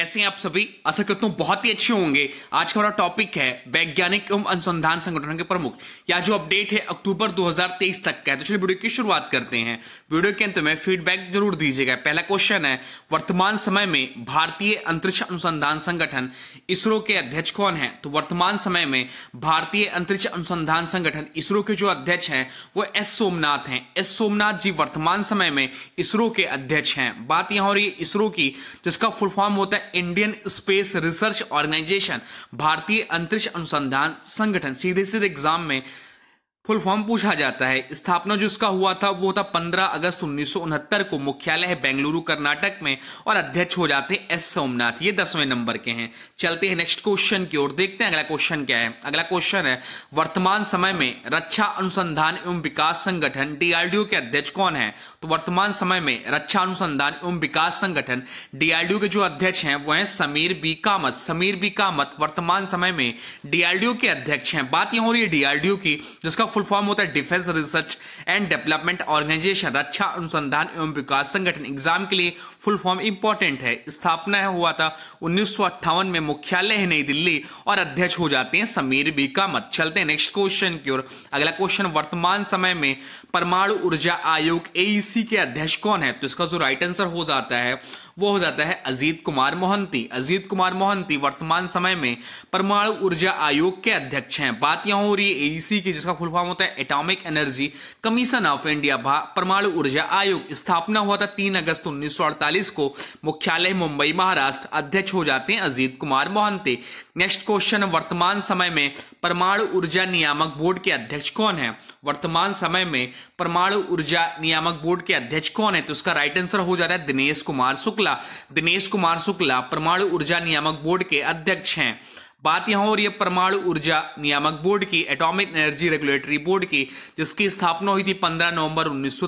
ऐसे आप सभी आशा करता हूँ बहुत ही अच्छे होंगे आज का हमारा टॉपिक है वैज्ञानिक एवं अनुसंधान संगठन के प्रमुख या जो अपडेट है अक्टूबर 2023 तक का है तो चलिए वीडियो की शुरुआत करते हैं वीडियो के अंत में फीडबैक जरूर दीजिएगा पहला क्वेश्चन है वर्तमान समय में भारतीय अंतरिक्ष अनुसंधान संगठन इसरो के अध्यक्ष कौन है तो वर्तमान समय में भारतीय अंतरिक्ष अनुसंधान संगठन इसरो के जो अध्यक्ष है वो एस सोमनाथ है एस सोमनाथ जी वर्तमान समय में इसरो के अध्यक्ष है बात यहां हो रही है इसरो की जिसका फुल फॉर्म होता है इंडियन स्पेस रिसर्च ऑर्गेनाइजेशन भारतीय अंतरिक्ष अनुसंधान संगठन सीधे सीधे एग्जाम में फुल फॉर्म पूछा जाता है स्थापना जो इसका हुआ था वो था 15 अगस्त उन्नीस को मुख्यालय है बेंगलुरु कर्नाटक में और अध्यक्ष हो जाते हैं एस सोमनाथ ये दसवें नंबर के हैं चलते हैं नेक्स्ट क्वेश्चन की ओर देखते हैं अगला क्वेश्चन क्या है अगला क्वेश्चन है वर्तमान समय में रक्षा अनुसंधान एवं विकास संगठन डीआरडीओ के अध्यक्ष कौन है तो वर्तमान समय में रक्षा अनुसंधान एवं विकास संगठन डीआरडीओ के जो अध्यक्ष हैं वो हैं समीर बी कामत समीर बी कामत वर्तमान समय में डीआरडीओ के अध्यक्ष हैं बात यह हो रही है डीआरडीओ की जिसका फुल फॉर्म होता है defence research and development organisation रक्षा अनुसंधान एवं विकास संगठन एग्जाम के लिए फुल फॉर्म इंपॉर्टेंट है स्थापना है हुआ था उन्नीस में मुख्यालय है नई दिल्ली और अध्यक्ष हो जाते हैं समीर बी का मत चलते हैं नेक्स्ट क्वेश्चन की ओर अगला क्वेश्चन वर्तमान समय में परमाणु ऊर्जा आयोग एईसी e के अध्यक्ष कौन है तो इसका जो राइट आंसर हो जाता है वो हो जाता है अजीत कुमार मोहंती अजीत कुमार मोहंती वर्तमान समय में परमाणु ऊर्जा आयोग के अध्यक्ष हैं बात यहां हो रही है एडीसी e की जिसका फुल फॉर्म होता है atomic energy commission of India परमाणु ऊर्जा आयोग स्थापना हुआ था तीन अगस्त उन्नीस को मुख्यालय मुंबई महाराष्ट्र अध्यक्ष हो जाते हैं अजीत कुमार मोहंती नेक्स्ट क्वेश्चन वर्तमान समय में परमाणु ऊर्जा नियामक बोर्ड के अध्यक्ष कौन है वर्तमान समय में परमाणु ऊर्जा नियामक बोर्ड के अध्यक्ष कौन है तो इसका राइट आंसर हो जाता है दिनेश कुमार शुक्ला शुक्ला दिनेश कुमार शुक्ला परमाणु ऊर्जा नियामक बोर्ड के अध्यक्ष हैं बात यहां और रही परमाणु ऊर्जा नियामक बोर्ड की एटॉमिक एनर्जी रेगुलेटरी बोर्ड की जिसकी स्थापना हुई थी 15 नवंबर उन्नीस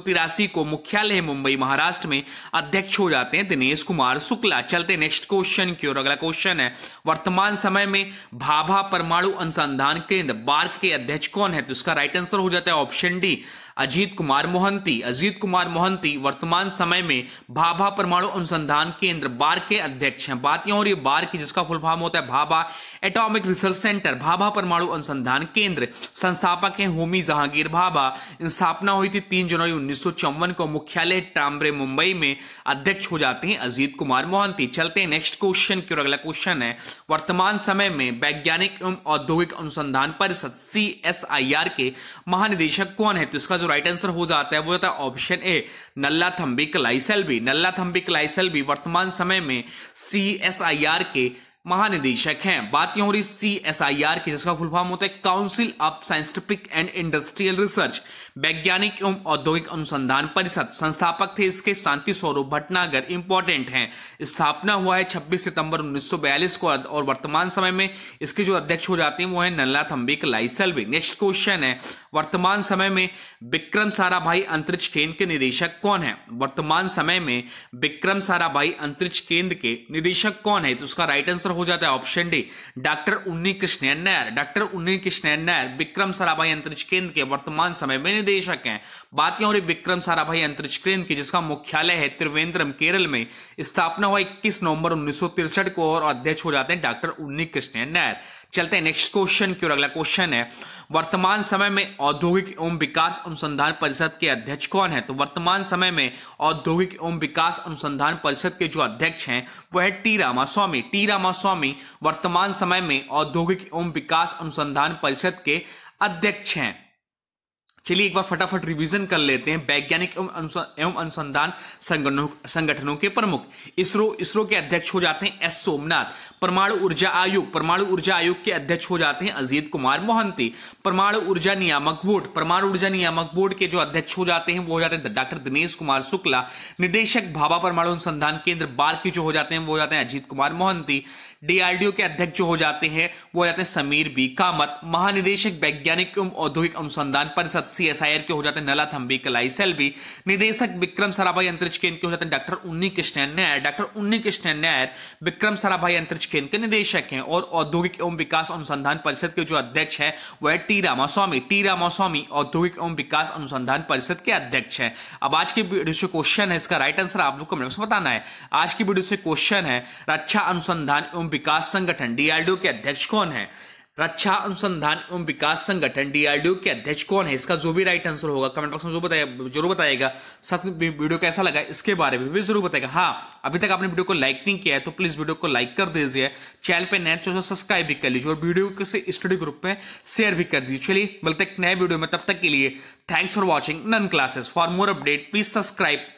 को मुख्यालय मुंबई महाराष्ट्र में अध्यक्ष हो जाते हैं दिनेश कुमार शुक्ला चलते नेक्स्ट क्वेश्चन की ओर अगला क्वेश्चन है वर्तमान समय में भाभा परमाणु अनुसंधान केंद्र बार्क के अध्यक्ष कौन है तो इसका राइट आंसर हो जाता है ऑप्शन डी अजीत कुमार मोहंती अजीत कुमार मोहंती वर्तमान समय में भाभा परमाणु अनुसंधान केंद्र बार के अध्यक्ष हैं बात यह हो रही है बार की जिसका फुल फॉर्म होता है Bhabha atomic research centre Bhabha परमाणु अनुसंधान केंद्र संस्थापक हैं होमी जहांगीर भाभा स्थापना हुई थी तीन जनवरी उन्नीस को मुख्यालय टाम्बरे मुंबई में अध्यक्ष हो जाते हैं अजीत कुमार मोहंती चलते हैं नेक्स्ट क्वेश्चन की और अगला क्वेश्चन है वर्तमान समय में वैज्ञानिक एवं औद्योगिक अनुसंधान परिषद सी के महानिदेशक कौन है तो इसका जो राइट आंसर हो जाता है वो होता है ऑप्शन ए नल्ला थम्बिक लाइसेल भी नल्ला थम्बिक लाइसेल भी वर्तमान समय में सी के महानिदेशक हैं बात यह हो रही सी एस आई आर की जिसका फुल फॉर्म होता है council of scientific and industrial research वैज्ञानिक एवं औद्योगिक अनुसंधान परिषद संस्थापक थे इसके शांति स्वरूप भटनागर इंपॉर्टेंट हैं स्थापना हुआ है 26 सितंबर 1942 को और वर्तमान समय में इसके जो अध्यक्ष हो जाते हैं वो है नल्ला थम्बिक लाइसल नेक्स्ट क्वेश्चन है वर्तमान समय में विक्रम साराभाई अंतरिक्ष केंद्र के निदेशक कौन है वर्तमान समय में विक्रम साराभाई अंतरिक्ष केंद्र के निदेशक कौन है तो उसका राइट आंसर हो जाता है ऑप्शन डी डॉक्टर उन्नी कृष्ण नायर डॉक्टर उन्नी कृष्ण नायर विक्रम साराभाई अंतरिक्ष केंद्र के वर्तमान समय में निदेशक हैं बात यह हो रही विक्रम साराभाई अंतरिक्ष केंद्र की जिसका मुख्यालय है त्रिवेंद्रम केरल में स्थापना हुआ इक्कीस नवंबर उन्नीस को और अध्यक्ष हो जाते हैं डॉक्टर उन्नी कृष्ण नायर चलते हैं नेक्स्ट क्वेश्चन की ओर अगला क्वेश्चन है वर्तमान समय में औद्योगिक एवं विकास अनुसंधान परिषद के अध्यक्ष कौन है तो वर्तमान समय में औद्योगिक एवं विकास अनुसंधान परिषद के जो अध्यक्ष हैं वह है टी रामास्वामी टी रामास्वामी गोस्वामी वर्तमान समय में औद्योगिक एवं विकास अनुसंधान परिषद के अध्यक्ष हैं चलिए एक बार फटाफट रिवीजन कर लेते हैं वैज्ञानिक एवं अनुसंधान संगठनों संगठनों के प्रमुख इसरो इसरो के अध्यक्ष हो जाते हैं एस सोमनाथ परमाणु ऊर्जा आयोग परमाणु ऊर्जा आयोग के अध्यक्ष हो जाते हैं अजीत कुमार मोहंती परमाणु ऊर्जा नियामक बोर्ड परमाणु ऊर्जा नियामक बोर्ड के जो अध्यक्ष हो जाते हैं वो हो जाते हैं डॉक्टर दिनेश कुमार शुक्ला निदेशक भाभा परमाणु अनुसंधान केंद्र बार के जो हो जाते हैं वो हो जाते हैं अजीत कुमार मोहंती डीआरडीओ के अध्यक्ष जो हो जाते हैं वो जाते हैं समीर बी कामत महानिदेशक वैज्ञानिक एवं औद्योगिक अनुसंधान परिषद सी एस आई आर के हो जाते हैं नला थम्बी कलाई भी निदेशक विक्रम सराभाई अंतरिक्ष केंद्र के हो जाते हैं डॉक्टर उन्नी कृष्णन नायर डॉक्टर उन्नी कृष्णन नायर विक्रम साराभाई अंतरिक्ष केंद्र के निदेशक हैं और औद्योगिक एवं विकास अनुसंधान परिषद के जो अध्यक्ष है वह टी रामास्वामी टी रामास्वामी औद्योगिक एवं विकास अनुसंधान परिषद के अध्यक्ष हैं अब आज के वीडियो से क्वेश्चन है इसका राइट आंसर आप लोग को बताना है आज की वीडियो से क्वेश्चन है रक्षा अनुसंधान एवं विकास संगठन डीआरडीओ के अध्यक्ष कौन है रक्षा अनुसंधान एवं विकास संगठन डीआरडीओ के अध्यक्ष कौन है इसका जो भी राइट आंसर होगा कमेंट बॉक्स में जो बताया जरूर बताएगा साथ में वीडियो कैसा लगा इसके बारे में भी जरूर बताएगा हाँ अभी तक आपने वीडियो को लाइक नहीं किया है तो प्लीज वीडियो को लाइक कर दीजिए चैनल पर नए चौथा तो सब्सक्राइब भी कर लीजिए और वीडियो से स्टडी ग्रुप में शेयर भी कर दीजिए चलिए मिलते नए वीडियो में तब तक के लिए thanks for watching nun classes for more update please subscribe